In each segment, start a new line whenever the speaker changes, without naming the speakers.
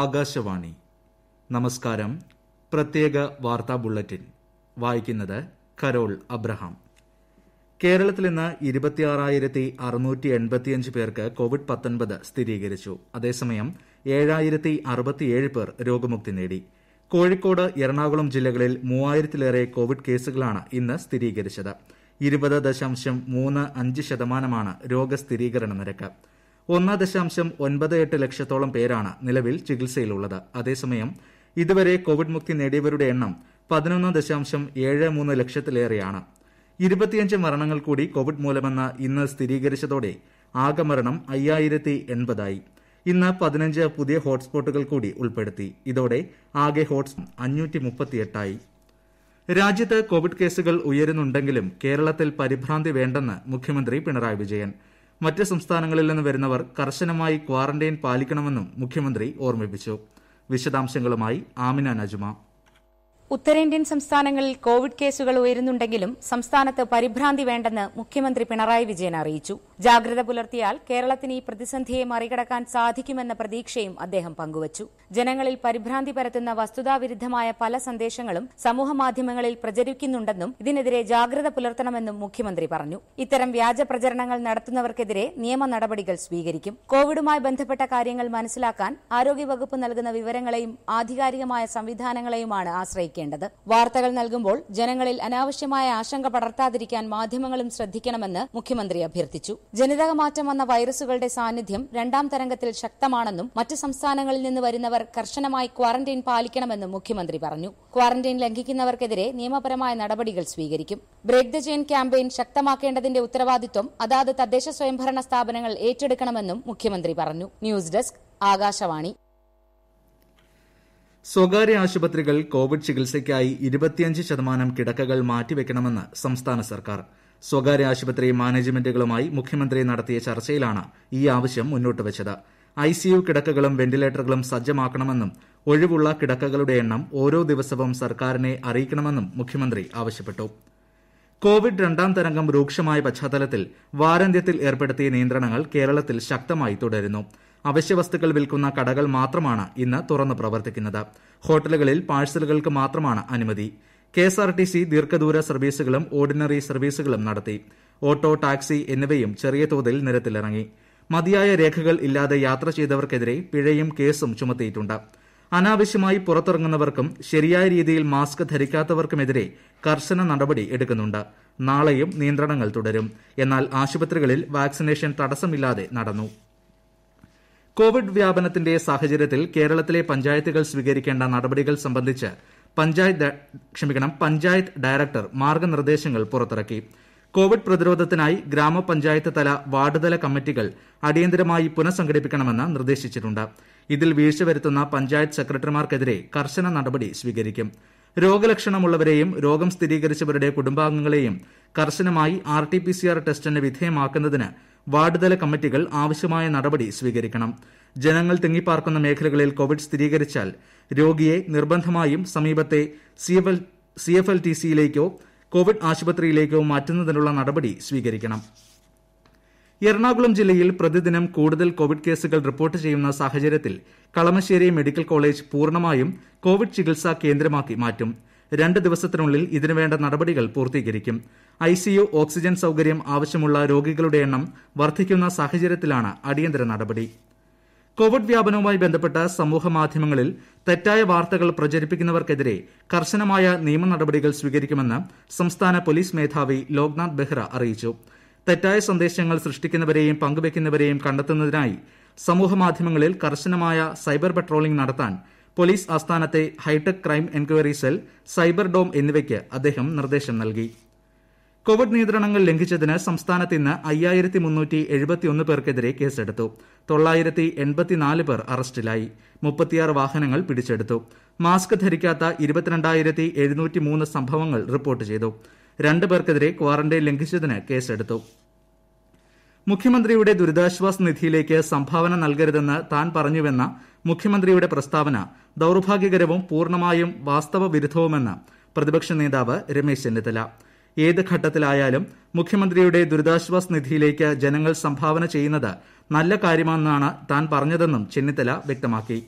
ആകാശവാണി നമസ്കാരം പ്രത്യേക വാർത്താ ബുള്ളറ്റിൻ വായിക്കുന്നത് കരോൾ അബ്രഹാം കേരളത്തിൽ ഇന്ന് ഇരുപത്തിയാറായിരത്തി അറുന്നൂറ്റി എൺപത്തിയഞ്ച് പേർക്ക് കോവിഡ് പത്തൊൻപത് സ്ഥിരീകരിച്ചു അതേസമയം ഏഴായിരത്തി അറുപത്തിയേഴ് പേർ രോഗമുക്തി നേടി കോഴിക്കോട് എറണാകുളം ജില്ലകളിൽ മൂവായിരത്തിലേറെ കോവിഡ് കേസുകളാണ് ഇന്ന് സ്ഥിരീകരിച്ചത് ഇരുപത് ദശാംശം മൂന്ന് അഞ്ച് ശതമാനമാണ് രോഗസ്ഥിരീകരണ നിരക്ക് ഒന്ന് ദശാംശം ഒൻപത് എട്ട് ലക്ഷത്തോളം പേരാണ് നിലവിൽ ചികിത്സയിലുള്ളത് അതേസമയം ഇതുവരെ കോവിഡ് മുക്തി നേടിയവരുടെ എണ്ണം പതിനൊന്ന് ദശാംശം ഏഴ് മൂന്ന് ലക്ഷത്തിലേറെയാണ് ഇരുപത്തിയഞ്ച് മരണങ്ങൾ കൂടി കോവിഡ് മൂലമെന്ന് ഇന്ന് സ്ഥിരീകരിച്ചതോടെ ആകെ മരണം അയ്യായിരത്തി എൺപതായി ഇന്ന് പതിനഞ്ച് പുതിയ ഹോട്ട്സ്പോട്ടുകൾ കൂടി ഉൾപ്പെടുത്തി ഇതോടെ ആകെ ഹോട്ട്സ്പോട്ട് അഞ്ഞൂറ്റി മുപ്പത്തിയെട്ടായി രാജ്യത്ത് കോവിഡ് കേസുകൾ ഉയരുന്നുണ്ടെങ്കിലും കേരളത്തിൽ പരിഭ്രാന്തി വേണ്ടെന്ന് മുഖ്യമന്ത്രി പിണറായി വിജയൻ മറ്റ് സംസ്ഥാനങ്ങളിൽ നിന്ന് വരുന്നവർ കർശനമായി ക്വാറന്റൈൻ പാലിക്കണമെന്നും മുഖ്യമന്ത്രി ഓർമ്മിപ്പിച്ചു വിശദാംശങ്ങളുമായി ആമിന നജുമ
ഉത്തരേന്ത്യൻ സംസ്ഥാനങ്ങളിൽ കോവിഡ് കേസുകൾ ഉയരുന്നുണ്ടെങ്കിലും സംസ്ഥാനത്ത് പരിഭ്രാന്തി വേണ്ടെന്ന് മുഖ്യമന്ത്രി പിണറായി വിജയൻ അറിയിച്ചു ജാഗ്രത പുലർത്തിയാൽ കേരളത്തിന് ഈ പ്രതിസന്ധിയെ മറികടക്കാൻ സാധിക്കുമെന്ന പ്രതീക്ഷയും അദ്ദേഹം പങ്കുവച്ചു ജനങ്ങളിൽ പരിഭ്രാന്തി പരത്തുന്ന വസ്തുതാവിരുദ്ധമായ പല സന്ദേശങ്ങളും സമൂഹമാധ്യമങ്ങളിൽ പ്രചരിക്കുന്നുണ്ടെന്നും ഇതിനെതിരെ ജാഗ്രത പുലർത്തണമെന്നും മുഖ്യമന്ത്രി പറഞ്ഞു ഇത്തരം വ്യാജ പ്രചരണങ്ങൾ നടത്തുന്നവർക്കെതിരെ നിയമ നടപടികൾ സ്വീകരിക്കും കോവിഡുമായി ബന്ധപ്പെട്ട കാര്യങ്ങൾ മനസ്സിലാക്കാൻ ആരോഗ്യവകുപ്പ് നൽകുന്ന വിവരങ്ങളെയും ആധികാരികമായ സംവിധാനങ്ങളെയുമാണ് ആശ്രയിക്കേണ്ടത് വാർത്തകൾ നൽകുമ്പോൾ ജനങ്ങളിൽ അനാവശ്യമായ ആശങ്ക പടർത്താതിരിക്കാൻ മാധ്യമങ്ങളും ശ്രദ്ധിക്കണമെന്ന് മുഖ്യമന്ത്രി അഭ്യർത്ഥിച്ചു ജനിതക മാറ്റം വന്ന വൈറസുകളുടെ സാന്നിധ്യം രണ്ടാം തരംഗത്തിൽ ശക്തമാണെന്നും മറ്റ് സംസ്ഥാനങ്ങളിൽ നിന്ന് വരുന്നവർ കർശനമായി ക്വാറന്റൈൻ പാലിക്കണമെന്നും മുഖ്യമന്ത്രി പറഞ്ഞു ക്വാറന്റൈൻ ലംഘിക്കുന്നവർക്കെതിരെ നിയമപരമായ നടപടികൾ സ്വീകരിക്കും ബ്രേക്ക് ദ ചെയിൻ ക്യാമ്പയിൻ ശക്തമാക്കേണ്ടതിന്റെ ഉത്തരവാദിത്വം അതാത് തദ്ദേശ സ്വയംഭരണ സ്ഥാപനങ്ങൾ ഏറ്റെടുക്കണമെന്നും മുഖ്യമന്ത്രി പറഞ്ഞു ന്യൂസ് ഡെസ്ക് ആകാശവാണി
സ്വകാര്യ ആശുപത്രികൾ കോവിഡ് ചികിത്സയ്ക്കായി ഇരുപത്തിയഞ്ച് ശതമാനം കിടക്കകൾ മാറ്റിവെക്കണമെന്ന് സംസ്ഥാന സർക്കാർ സ്വകാര്യ ആശുപത്രി മാനേജ്മെന്റുകളുമായി മുഖ്യമന്ത്രി നടത്തിയ ചർച്ചയിലാണ് ഈ ആവശ്യം മുന്നോട്ട് വച്ചത് ഐസിയു കിടക്കകളും വെന്റിലേറ്ററുകളും സജ്ജമാക്കണമെന്നും ഒഴിവുള്ള കിടക്കകളുടെ എണ്ണം ഓരോ ദിവസവും സർക്കാരിനെ അറിയിക്കണമെന്നും മുഖ്യമന്ത്രി ആവശ്യപ്പെട്ടു കോവിഡ് രണ്ടാം തരംഗം രൂക്ഷമായ പശ്ചാത്തലത്തിൽ വാരാന്ത്യത്തിൽ ഏർപ്പെടുത്തിയ നിയന്ത്രണങ്ങൾ കേരളത്തിൽ ശക്തമായി തുടരുന്നു അവശ്യവസ്തുക്കൾ വിൽക്കുന്ന കടകൾ മാത്രമാണ് ഇന്ന് തുറന്നു പ്രവർത്തിക്കുന്നത് ഹോട്ടലുകളിൽ പാഴ്സലുകൾക്ക് മാത്രമാണ് അനുമതി കെഎസ്ആർടിസി ദീർഘദൂര സർവീസുകളും ഓർഡിനറി സർവീസുകളും നടത്തി ഓട്ടോ ടാക്സി എന്നിവയും ചെറിയ തോതിൽ നിരത്തിലിറങ്ങി മതിയായ രേഖകൾ ഇല്ലാതെ യാത്ര ചെയ്തവർക്കെതിരെ പിഴയും കേസും ചുമത്തിയിട്ടുണ്ട് അനാവശ്യമായി പുറത്തിറങ്ങുന്നവർക്കും ശരിയായ രീതിയിൽ മാസ്ക് ധരിക്കാത്തവർക്കുമെതിരെ കർശന നടപടി എടുക്കുന്നുണ്ട് നാളെയും നിയന്ത്രണങ്ങൾ തുടരും എന്നാൽ ആശുപത്രികളിൽ വാക്സിനേഷൻ തടസ്സമില്ലാതെ നടന്നു കോവിഡ് വ്യാപനത്തിന്റെ സാഹചര്യത്തിൽ കേരളത്തിലെ പഞ്ചായത്തുകൾ സ്വീകരിക്കേണ്ട നടപടികൾ സംബന്ധിച്ച് പഞ്ചായത്ത് ഡയറക്ടർ മാർഗ്ഗനിർദ്ദേശങ്ങൾ പുറത്തിറക്കി കോവിഡ് പ്രതിരോധത്തിനായി ഗ്രാമപഞ്ചായത്ത് തല വാർഡുതല കമ്മിറ്റികൾ അടിയന്തരമായി പുനഃസംഘടിപ്പിക്കണമെന്ന് നിർദ്ദേശിച്ചിട്ടുണ്ട് ഇതിൽ വീഴ്ച വരുത്തുന്ന പഞ്ചായത്ത് സെക്രട്ടറിമാർക്കെതിരെ കർശന നടപടി സ്വീകരിക്കും രോഗലക്ഷണമുള്ളവരെയും രോഗം സ്ഥിരീകരിച്ചവരുടെ കുടുംബാംഗങ്ങളെയും കർശനമായി R T P C R ടെസ്റ്റിന് വിധേയമാക്കുന്നതിന് വാർഡ്തല കമ്മിറ്റികൾ ആവശ്യമായ നടപടി സ്വീകരിക്കണം ജനങ്ങൾ തിങ്ങിപ്പാർക്കുന്ന മേഖലകളിൽ കോവിഡ് സ്ഥിരീകരിച്ചാൽ രോഗിയെ നിർബന്ധമായും സമീപത്തെ സി എഫ് എൽ ടി സിയിലേക്കോ കോവിഡ് ആശുപത്രിയിലേക്കോ മാറ്റുന്നതിനുള്ള നടപടി സ്വീകരിക്കണം എറണാകുളം ജില്ലയിൽ പ്രതിദിനം കൂടുതൽ കോവിഡ് കേസുകൾ റിപ്പോർട്ട് ചെയ്യുന്ന സാഹചര്യത്തിൽ കളമശ്ശേരി മെഡിക്കൽ കോളേജ് പൂർണ്ണമായും കോവിഡ് ചികിത്സാ കേന്ദ്രമാക്കി മാറ്റും രണ്ട് ദിവസത്തിനുള്ളിൽ ഇതിനുവേണ്ട നടപടികൾ പൂർത്തീകരിക്കും ഐസിയു ഓക്സിജൻ സൌകര്യം ആവശ്യമുള്ള രോഗികളുടെ എണ്ണം വർദ്ധിക്കുന്ന സാഹചര്യത്തിലാണ് അടിയന്തര നടപടി കോവിഡ് വ്യാപനവുമായി സമൂഹ സമൂഹമാധ്യമങ്ങളിൽ തെറ്റായ വാർത്തകൾ പ്രചരിപ്പിക്കുന്നവർക്കെതിരെ കർശനമായ നിയമ നടപടികൾ സ്വീകരിക്കുമെന്ന് സംസ്ഥാന പോലീസ് മേധാവി ലോക്നാഥ് ബെഹ്റ അറിയിച്ചു തെറ്റായ സന്ദേശങ്ങൾ സൃഷ്ടിക്കുന്നവരെയും പങ്കുവയ്ക്കുന്നവരെയും കണ്ടെത്തുന്നതിനായി സമൂഹമാധ്യമങ്ങളിൽ കർശനമായ സൈബർ പട്രോളിംഗ് നടത്താൻ പോലീസ് ആസ്ഥാനത്തെ hi-tech crime enquiry cell cyber dome എന്നിവയ്ക്ക് അദ്ദേഹം നിർദ്ദേശം നൽകി കോവിഡ് നിയന്ത്രണങ്ങൾ ലംഘിച്ചതിന് സംസ്ഥാനത്ത് ഇന്ന് പേർക്കെതിരെ കേസെടുത്തു പേർ അറസ്റ്റിലായി വാഹനങ്ങൾ പിടിച്ചെടുത്തു മാസ്ക് ധരിക്കാത്ത സംഭവങ്ങൾ റിപ്പോർട്ട് ചെയ്തു രണ്ട് പേർക്കെതിരെ ക്വാറന്റൈൻ ലംഘിച്ചതിന് കേസെടുത്തു മുഖ്യമന്ത്രിയുടെ ദുരിതാശ്വാസ നിധിയിലേക്ക് സംഭാവന നൽകരുതെന്ന് താൻ പറഞ്ഞുവെന്ന മുഖ്യമന്ത്രിയുടെ പ്രസ്താവന ദൌർഭാഗ്യകരവും പൂർണ്ണമായും വാസ്തവ വിരുദ്ധവുമെന്ന് പ്രതിപക്ഷ നേതാവ് രമേശ് ചെന്നിത്തല ഏത് ഘട്ടത്തിലായാലും മുഖ്യമന്ത്രിയുടെ ദുരിതാശ്വാസ നിധിയിലേക്ക് ജനങ്ങൾ സംഭാവന ചെയ്യുന്നത് നല്ല കാര്യമാണെന്നാണ് താൻ പറഞ്ഞതെന്നും ചെന്നിത്തല വ്യക്തമാക്കി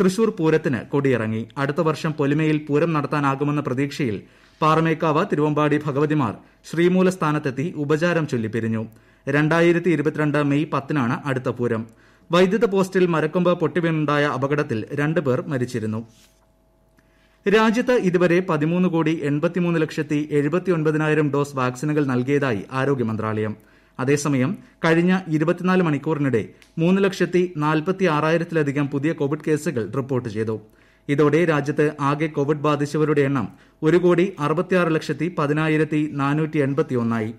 തൃശൂർ പൂരത്തിന് കൊടിയിറങ്ങി അടുത്ത വർഷം പൊലിമയിൽ പൂരം നടത്താനാകുമെന്ന പ്രതീക്ഷയിൽ പാറമേക്കാവ് തിരുവമ്പാടി ഭഗവതിമാർ ശ്രീമൂലസ്ഥാനത്തെത്തി ഉപചാരം ചൊല്ലിപ്പിരിഞ്ഞു രണ്ടായിരത്തി ഇരുപത്തിരണ്ട് മെയ് പത്തിനാണ് അടുത്ത പൂരം വൈദ്യുത പോസ്റ്റിൽ മരക്കൊമ്പ് പൊട്ടിവീണുണ്ടായ അപകടത്തിൽ രണ്ട് പേർ മരിച്ചിരുന്നു രാജ്യത്ത് ഇതുവരെ പതിമൂന്ന് കോടി എൺപത്തിമൂന്ന് ലക്ഷത്തി എഴുപത്തിയൊൻപതിനായിരം ഡോസ് വാക്സിനുകൾ നൽകിയതായി ആരോഗ്യ മന്ത്രാലയം അതേസമയം കഴിഞ്ഞ ഇരുപത്തിനാല് മണിക്കൂറിനിടെ മൂന്ന് ലക്ഷത്തി നാൽപ്പത്തി ആറായിരത്തിലധികം പുതിയ കോവിഡ് കേസുകൾ റിപ്പോർട്ട് ചെയ്തു ഇതോടെ രാജ്യത്ത് ആകെ കോവിഡ് ബാധിച്ചവരുടെ എണ്ണം ഒരു കോടി അറുപത്തിയാറ് ലക്ഷത്തി പതിനായിരത്തി നാനൂറ്റി എൺപത്തിയൊന്നായി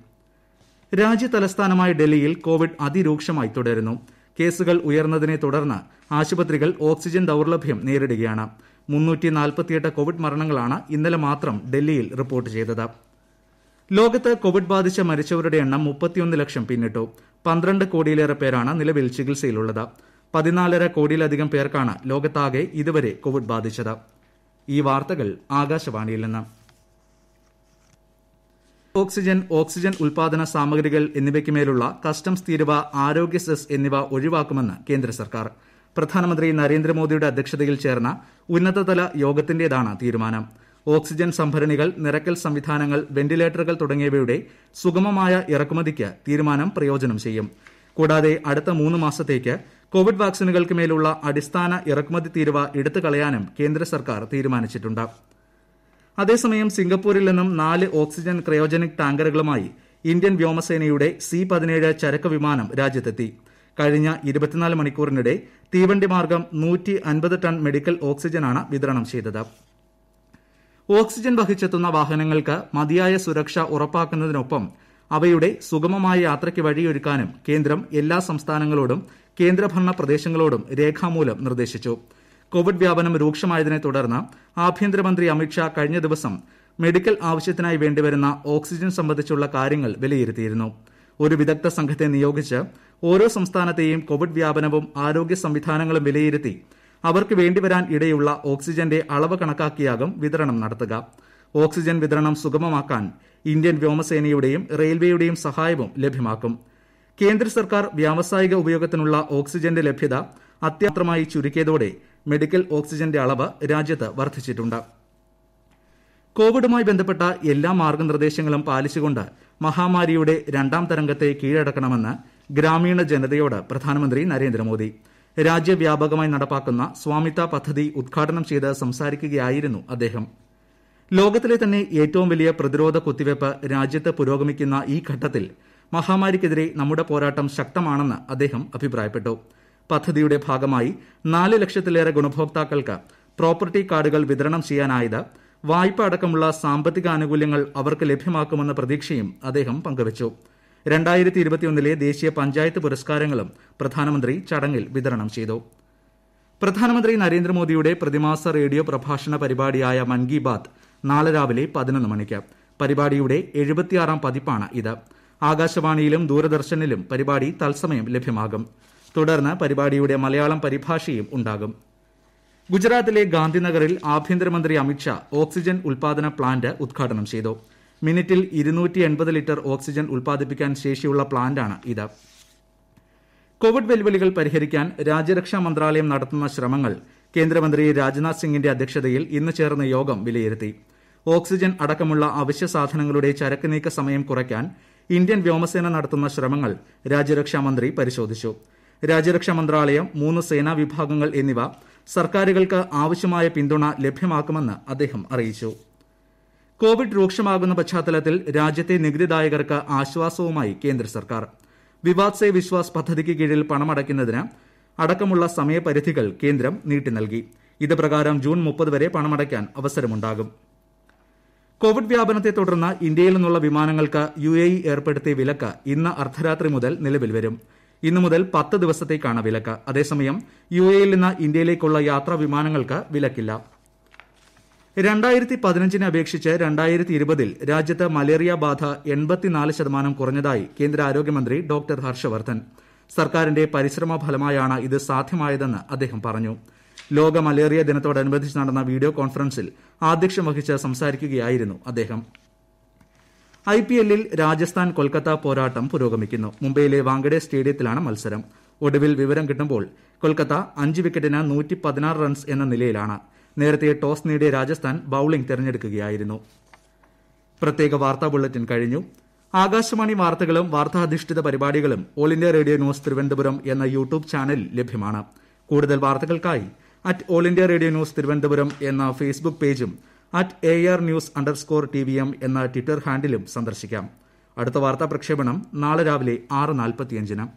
രാജ്യതലസ്ഥാനമായ ഡൽഹിയിൽ കോവിഡ് അതിരൂക്ഷമായി തുടരുന്നു കേസുകൾ ഉയർന്നതിനെ തുടർന്ന് ആശുപത്രികൾ ഓക്സിജൻ ദൌർലഭ്യം നേരിടുകയാണ് കോവിഡ് മരണങ്ങളാണ് ഇന്നലെ മാത്രം ഡൽഹിയിൽ റിപ്പോർട്ട് ചെയ്തത് ലോകത്ത് കോവിഡ് ബാധിച്ച് മരിച്ചവരുടെ എണ്ണം ലക്ഷം പിന്നിട്ടു പന്ത്രണ്ട് കോടിയിലേറെ പേരാണ് നിലവിൽ ചികിത്സയിലുള്ളത് പതിനാലര കോടിയിലധികം പേർക്കാണ് ലോകത്താകെ ഇതുവരെ കോവിഡ് ബാധിച്ചത് ഈ വാർത്തകൾ ആകാശവാണിയിൽ നിന്ന് ഓക്സിജൻ ഓക്സിജൻ ഉൽപാദന സാമഗ്രികൾ എന്നിവയ്ക്കുമേലുള്ള കസ്റ്റംസ് തീരുവ ആരോഗ്യ സെസ് എന്നിവ ഒഴിവാക്കുമെന്ന് കേന്ദ്ര സർക്കാർ പ്രധാനമന്ത്രി നരേന്ദ്രമോദിയുടെ അധ്യക്ഷതയിൽ ചേർന്ന ഉന്നതതല യോഗത്തിന്റേതാണ് തീരുമാനം ഓക്സിജൻ സംഭരണികൾ നിരക്കൽ സംവിധാനങ്ങൾ വെന്റിലേറ്ററുകൾ തുടങ്ങിയവയുടെ സുഗമമായ ഇറക്കുമതിക്ക് തീരുമാനം പ്രയോജനം ചെയ്യും കൂടാതെ അടുത്ത മൂന്ന് മാസത്തേക്ക് കോവിഡ് വാക്സിനുകൾക്കുമേലുള്ള അടിസ്ഥാന ഇറക്കുമതി തീരുവ എടുത്തുകളയാനും കേന്ദ്ര സർക്കാർ തീരുമാനിച്ചിട്ടു ് അതേസമയം സിംഗപ്പൂരിൽ നിന്നും നാല് ഓക്സിജൻ ക്രയോജനിക് ടാങ്കറുകളുമായി ഇന്ത്യൻ വ്യോമസേനയുടെ സി പതിനേഴ് ചരക്ക് വിമാനം രാജ്യത്തെത്തി കഴിഞ്ഞ ഇരുപത്തിനാല് മണിക്കൂറിനിടെ തീവണ്ടി മാർഗം നൂറ്റി അൻപത് ടൺ മെഡിക്കൽ ഓക്സിജനാണ് വിതരണം ചെയ്തത് ഓക്സിജൻ വഹിച്ചെത്തുന്ന വാഹനങ്ങൾക്ക് മതിയായ സുരക്ഷ ഉറപ്പാക്കുന്നതിനൊപ്പം അവയുടെ സുഗമമായ യാത്രയ്ക്ക് വഴിയൊരുക്കാനും കേന്ദ്രം എല്ലാ സംസ്ഥാനങ്ങളോടും കേന്ദ്രഭരണ പ്രദേശങ്ങളോടും രേഖാമൂലം നിർദ്ദേശിച്ചു കോവിഡ് വ്യാപനം രൂക്ഷമായതിനെ തുടർന്ന് ആഭ്യന്തരമന്ത്രി അമിത്ഷാ കഴിഞ്ഞ ദിവസം മെഡിക്കൽ ആവശ്യത്തിനായി വേണ്ടിവരുന്ന ഓക്സിജൻ സംബന്ധിച്ചുള്ള കാര്യങ്ങൾ വിലയിരുത്തിയിരുന്നു ഒരു വിദഗ്ധ സംഘത്തെ നിയോഗിച്ച് ഓരോ സംസ്ഥാനത്തെയും കോവിഡ് വ്യാപനവും ആരോഗ്യ സംവിധാനങ്ങളും വിലയിരുത്തി അവർക്ക് വേണ്ടിവരാൻ ഇടയുള്ള ഓക്സിജന്റെ അളവ് കണക്കാക്കിയാകും വിതരണം നടത്തുക ഓക്സിജൻ വിതരണം സുഗമമാക്കാൻ ഇന്ത്യൻ വ്യോമസേനയുടെയും റെയിൽവേയുടെയും സഹായവും ലഭ്യമാക്കും കേന്ദ്ര സർക്കാർ വ്യാവസായിക ഉപയോഗത്തിനുള്ള ഓക്സിജന്റെ ലഭ്യത അത്യാത്രമായി ചുരുക്കിയതോടെ മെഡിക്കൽ ഓക്സിജന്റെ അളവ് രാജ്യത്ത് വർദ്ധിച്ചിട്ടുണ്ട് കോവിഡുമായി ബന്ധപ്പെട്ട എല്ലാ മാർഗ്ഗനിർദ്ദേശങ്ങളും പാലിച്ചുകൊണ്ട് മഹാമാരിയുടെ രണ്ടാം തരംഗത്തെ കീഴടക്കണമെന്ന് ഗ്രാമീണ ജനതയോട് പ്രധാനമന്ത്രി നരേന്ദ്രമോദി രാജ്യവ്യാപകമായി നടപ്പാക്കുന്ന സ്വാമിത്വ പദ്ധതി ഉദ്ഘാടനം ചെയ്ത് സംസാരിക്കുകയായിരുന്നു അദ്ദേഹം ലോകത്തിലെ തന്നെ ഏറ്റവും വലിയ പ്രതിരോധ കുത്തിവയ്പ് രാജ്യത്ത് പുരോഗമിക്കുന്ന ഈ ഘട്ടത്തിൽ മഹാമാരിക്കെതിരെ നമ്മുടെ പോരാട്ടം ശക്തമാണെന്ന് അദ്ദേഹം അഭിപ്രായപ്പെട്ടു പദ്ധതിയുടെ ഭാഗമായി നാല് ലക്ഷത്തിലേറെ ഗുണഭോക്താക്കൾക്ക് പ്രോപ്പർട്ടി കാർഡുകൾ വിതരണം ചെയ്യാനായത് വായ്പ അടക്കമുള്ള സാമ്പത്തിക ആനുകൂല്യങ്ങൾ അവർക്ക് ലഭ്യമാക്കുമെന്ന പ്രതീക്ഷയും അദ്ദേഹം പങ്കുവച്ചു ദേശീയ പഞ്ചായത്ത് പുരസ്കാരങ്ങളും പ്രധാനമന്ത്രി ചടങ്ങിൽ വിതരണം ചെയ്തു പ്രധാനമന്ത്രി നരേന്ദ്രമോദിയുടെ പ്രതിമാസ റേഡിയോ പ്രഭാഷണ പരിപാടിയായ മൻ കി ബാത് നാളെ രാവിലെ പതിനൊന്ന് മണിക്ക് പരിപാടിയുടെ എഴുപത്തിയാറാം പതിപ്പാണ് ഇത് ആകാശവാണിയിലും ദൂരദർശനിലും പരിപാടി തത്സമയം ലഭ്യമാകും തുടർന്ന് പരിപാടിയുടെ മലയാളം പരിഭാഷയും ഉണ്ടാകും ഗുജറാത്തിലെ ഗാന്ധിനഗറിൽ ആഭ്യന്തരമന്ത്രി അമിത്ഷാ ഓക്സിജൻ ഉൽപാദന പ്ലാന്റ് ഉദ്ഘാടനം ചെയ്തു മിനിറ്റിൽ ലിറ്റർ ഓക്സിജൻ ഉൽപ്പാദിപ്പിക്കാൻ ശേഷിയുള്ള പ്ലാന്റാണ് ഇത് കോവിഡ് വെല്ലുവിളികൾ പരിഹരിക്കാൻ രാജ്യരക്ഷാ മന്ത്രാലയം നടത്തുന്ന ശ്രമങ്ങൾ കേന്ദ്രമന്ത്രി രാജ്നാഥ് സിംഗിന്റെ അധ്യക്ഷതയിൽ ഇന്ന് ചേർന്ന യോഗം വിലയിരുത്തി ഓക്സിജൻ അടക്കമുള്ള അവശ്യ സാധനങ്ങളുടെ ചരക്ക് നീക്ക സമയം കുറയ്ക്കാൻ ഇന്ത്യൻ വ്യോമസേന നടത്തുന്ന ശ്രമങ്ങൾ രാജ്യരക്ഷാമന്ത്രി മന്ത്രി പരിശോധിച്ചു രാജ്യരക്ഷാ മന്ത്രാലയം മൂന്ന് സേനാ വിഭാഗങ്ങൾ എന്നിവ സർക്കാരുകൾക്ക് ആവശ്യമായ പിന്തുണ ലഭ്യമാക്കുമെന്ന് അദ്ദേഹം അറിയിച്ചു കോവിഡ് രൂക്ഷമാകുന്ന പശ്ചാത്തലത്തിൽ രാജ്യത്തെ നികുതിദായകർക്ക് ആശ്വാസവുമായി കേന്ദ്ര സർക്കാർ വിവാദ് സേ വിശ്വാസ് പദ്ധതിക്ക് കീഴിൽ പണമടയ്ക്കുന്നതിന് അടക്കമുള്ള സമയപരിധികൾ കേന്ദ്രം നീട്ടി നൽകി ഇത് പ്രകാരം ജൂൺ മുപ്പത് വരെ പണമടയ്ക്കാൻ അവസരമുണ്ടാകും കോവിഡ് വ്യാപനത്തെ തുടർന്ന് ഇന്ത്യയിൽ നിന്നുള്ള വിമാനങ്ങൾക്ക് യുഎഇ ഏർപ്പെടുത്തിയ വിലക്ക് ഇന്ന് അർദ്ധരാത്രി മുതൽ നിലവിൽ വരും ഇന്നു മുതൽ പത്ത് ദിവസത്തേക്കാണ് വിലക്ക് അതേസമയം യു എ യിൽ നിന്ന് ഇന്ത്യയിലേക്കുള്ള യാത്രാ വിമാനങ്ങൾക്ക് വിലക്കില്ല പതിനഞ്ചിനെ അപേക്ഷിച്ച് ൽ രാജ്യത്ത് മലേറിയ ബാധ കുറഞ്ഞതായി കേന്ദ്ര ആരോഗ്യമന്ത്രി ഡോക്ടർ ഹർഷവർദ്ധൻ സർക്കാരിന്റെ പരിശ്രമ ഫലമായാണ് ഇത് സാധ്യമായതെന്ന് അദ്ദേഹം പറഞ്ഞു ലോക മലേറിയ ദിനത്തോടനുബന്ധിച്ച് നടന്ന വീഡിയോ കോൺഫറൻസിൽ ആധ്യക്ഷം വഹിച്ച് സംസാരിക്കുകയായിരുന്നു അദ്ദേഹം ഐ പി എല്ലിൽ രാജസ്ഥാൻ കൊൽക്കത്ത പോരാട്ടം പുരോഗമിക്കുന്നു മുംബൈയിലെ വാങ്കഡെ സ്റ്റേഡിയത്തിലാണ് മത്സരം ഒടുവിൽ വിവരം കിട്ടുമ്പോൾ കൊൽക്കത്ത അഞ്ച് വിക്കറ്റിന് റൺസ് എന്ന നിലയിലാണ് നേരത്തെ ടോസ് നേടിയ രാജസ്ഥാൻ ബൌളിംഗ് തെരഞ്ഞെടുക്കുകയായിരുന്നു പ്രത്യേക വാർത്താ ബുള്ളറ്റിൻ കഴിഞ്ഞു ആകാശവാണി വാർത്തകളും വാർത്താധിഷ്ഠിത പരിപാടികളും all India radio news Thiruvananthapuram എന്ന യൂട്യൂബ് ചാനലിൽ ലഭ്യമാണ് കൂടുതൽ വാർത്തകൾക്കായി at all India radio news Thiruvananthapuram എന്ന ഫേസ്ബുക്ക് പേജും at A R news underscore T V M എന്ന ട്വിറ്റർ ഹാൻഡിലും സന്ദർശിക്കാം അടുത്ത വാർത്താ പ്രക്ഷേപണം നാളെ രാവിലെ ആറ് നാൽപ്പത്തിയഞ്ചിന്